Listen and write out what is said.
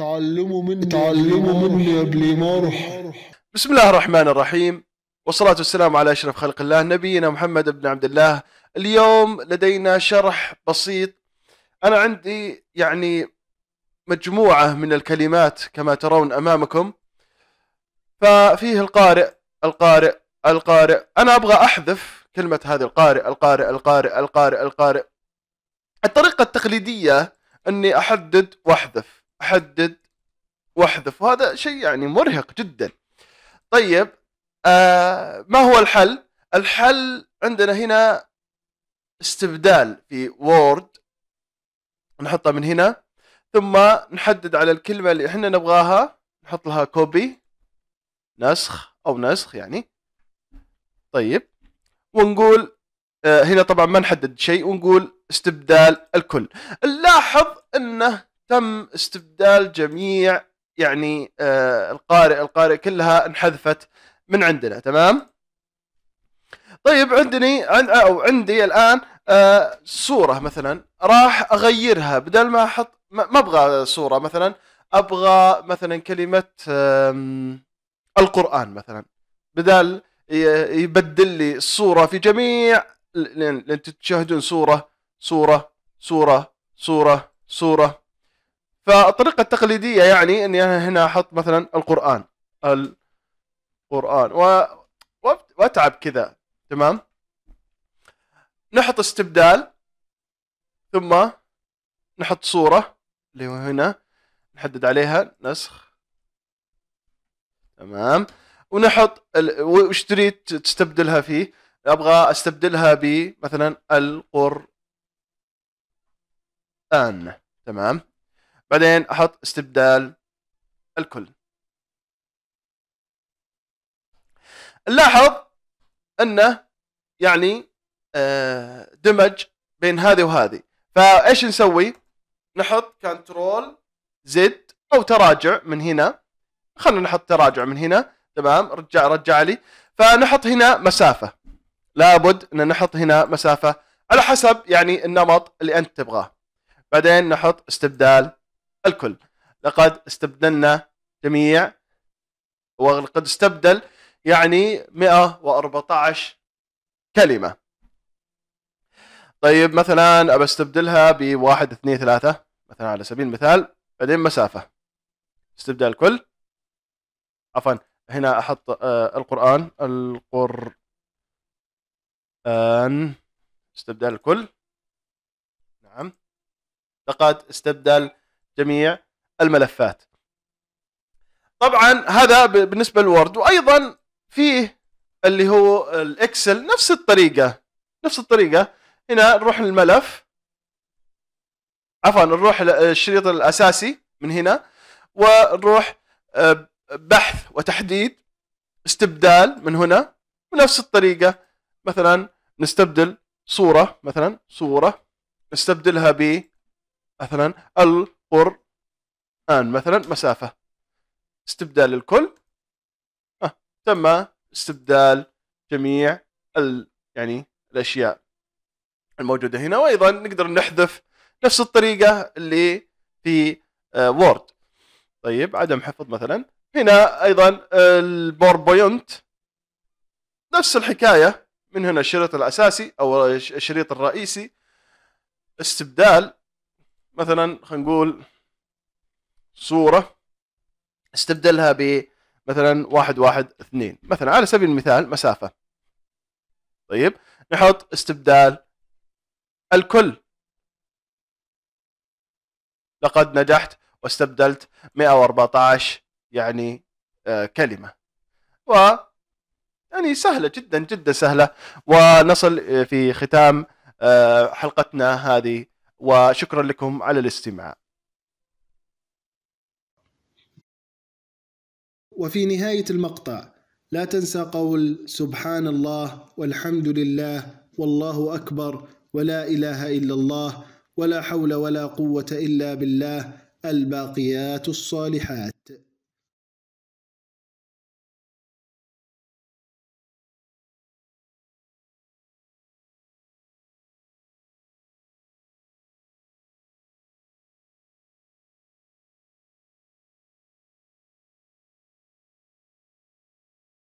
اتعلموا مني اتعلموا مني قبل ما اروح بسم الله الرحمن الرحيم والصلاة والسلام على أشرف خلق الله نبينا محمد بن عبد الله اليوم لدينا شرح بسيط أنا عندي يعني مجموعة من الكلمات كما ترون أمامكم ففيه القارئ القارئ القارئ أنا أبغى أحذف كلمة هذه القارئ القارئ القارئ القارئ القارئ الطريقة التقليدية أني أحدد وأحذف احدد واحذف وهذا شيء يعني مرهق جدا طيب آه ما هو الحل الحل عندنا هنا استبدال في وورد نحطها من هنا ثم نحدد على الكلمة اللي احنا نبغاها نحط لها كوبي نسخ او نسخ يعني طيب ونقول آه، هنا طبعا ما نحدد شيء ونقول استبدال الكل نلاحظ انه تم استبدال جميع يعني آه القارئ القارئ كلها انحذفت من عندنا تمام طيب عندني عن او عندي الان آه صوره مثلا راح اغيرها بدل ما احط ما ابغى صوره مثلا ابغى مثلا كلمه آه القران مثلا بدل يبدل لي الصوره في جميع لان تشاهدون صوره صوره صوره صوره صوره فالطريقه التقليديه يعني اني هنا احط مثلا القران القران و... واتعب كذا تمام نحط استبدال ثم نحط صوره اللي هو هنا نحدد عليها نسخ تمام ونحط ال... وش تريد تستبدلها فيه ابغى استبدلها بمثلا القران تمام بعدين احط استبدال الكل نلاحظ انه يعني آه، دمج بين هذه وهذه فايش نسوي نحط كنترول زد او تراجع من هنا خلينا نحط تراجع من هنا تمام رجع رجع لي فنحط هنا مسافه لابد ان نحط هنا مسافه على حسب يعني النمط اللي انت تبغاه بعدين نحط استبدال الكل لقد استبدلنا جميع وقد استبدل يعني 114 كلمة طيب مثلا أبى استبدلها بواحد اثنين ثلاثة مثلا على سبيل المثال بعدين مسافة استبدال كل عفوا هنا أحط آه، القرآن القرآن استبدال كل نعم لقد استبدل جميع الملفات طبعا هذا بالنسبه للوورد وايضا فيه اللي هو الاكسل نفس الطريقه نفس الطريقه هنا نروح للملف عفوا نروح للشريط الاساسي من هنا ونروح آه، بحث وتحديد استبدال من هنا بنفس الطريقه مثلا نستبدل صوره مثلا صوره نستبدلها ب مثلا ان مثلا مسافة استبدال الكل آه. تم استبدال جميع ال... يعني الأشياء الموجودة هنا وأيضا نقدر نحذف نفس الطريقة اللي في وورد آه طيب عدم حفظ مثلا هنا أيضا البوربوينت نفس الحكاية من هنا الشريط الأساسي أو الشريط الرئيسي استبدال مثلا خلينا نقول صوره استبدلها ب مثلا واحد واحد اثنين مثلا على سبيل المثال مسافه طيب نحط استبدال الكل لقد نجحت واستبدلت 114 يعني آه، كلمه و يعني سهلة جدا جدا سهلة ونصل آه، في ختام آه، حلقتنا هذه وشكرا لكم على الاستماع وفي نهاية المقطع لا تنسى قول سبحان الله والحمد لله والله أكبر ولا إله إلا الله ولا حول ولا قوة إلا بالله الباقيات الصالحات